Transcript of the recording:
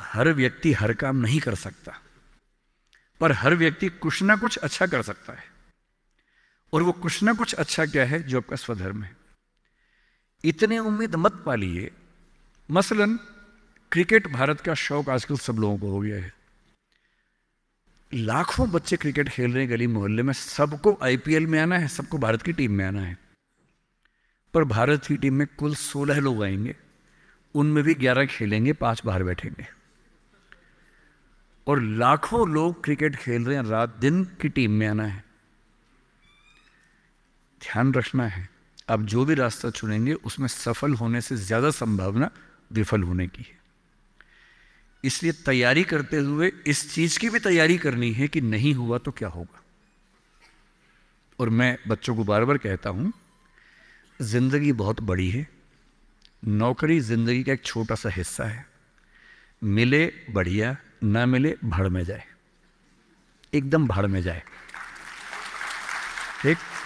हर व्यक्ति हर काम नहीं कर सकता पर हर व्यक्ति कुछ ना कुछ अच्छा कर सकता है और वो कुछ ना कुछ अच्छा क्या है जो आपका स्वधर्म है इतने उम्मीद मत पालिए मसलन क्रिकेट भारत का शौक आजकल सब लोगों को हो गया है लाखों बच्चे क्रिकेट खेल रहे हैं गली मोहल्ले में सबको आईपीएल में आना है सबको भारत की टीम में आना है पर भारत की टीम में कुल सोलह लोग आएंगे उनमें भी ग्यारह खेलेंगे पांच बाहर बैठेंगे और लाखों लोग क्रिकेट खेल रहे हैं रात दिन की टीम में आना है ध्यान रखना है आप जो भी रास्ता चुनेंगे उसमें सफल होने से ज़्यादा संभावना विफल होने की है इसलिए तैयारी करते हुए इस चीज़ की भी तैयारी करनी है कि नहीं हुआ तो क्या होगा और मैं बच्चों को बार बार कहता हूं ज़िंदगी बहुत बड़ी है नौकरी ज़िंदगी का एक छोटा सा हिस्सा है मिले बढ़िया ना मिले भाड़ में जाए एकदम भाड़ में जाए ठीक